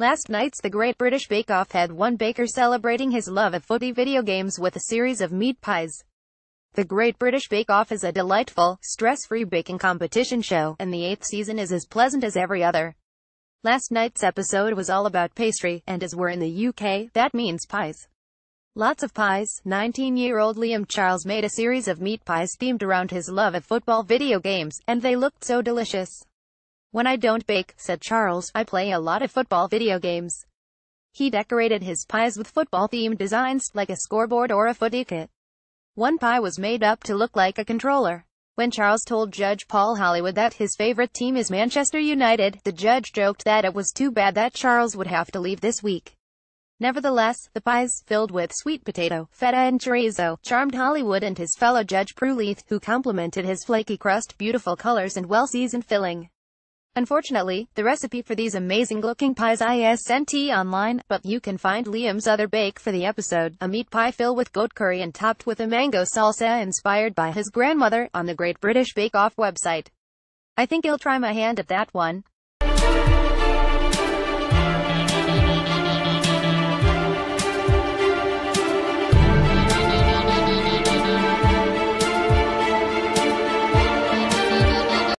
Last night's The Great British Bake Off had one baker celebrating his love of footy video games with a series of meat pies. The Great British Bake Off is a delightful, stress-free baking competition show, and the eighth season is as pleasant as every other. Last night's episode was all about pastry, and as we're in the UK, that means pies. Lots of pies, 19-year-old Liam Charles made a series of meat pies themed around his love of football video games, and they looked so delicious. When I don't bake, said Charles, I play a lot of football video games. He decorated his pies with football-themed designs, like a scoreboard or a footy kit. One pie was made up to look like a controller. When Charles told Judge Paul Hollywood that his favorite team is Manchester United, the judge joked that it was too bad that Charles would have to leave this week. Nevertheless, the pies, filled with sweet potato, feta and chorizo, charmed Hollywood and his fellow judge Leith, who complimented his flaky crust, beautiful colors and well-seasoned filling. Unfortunately, the recipe for these amazing-looking pies isn't online, but you can find Liam's other bake for the episode, a meat pie filled with goat curry and topped with a mango salsa inspired by his grandmother, on the Great British Bake Off website. I think I'll try my hand at that one.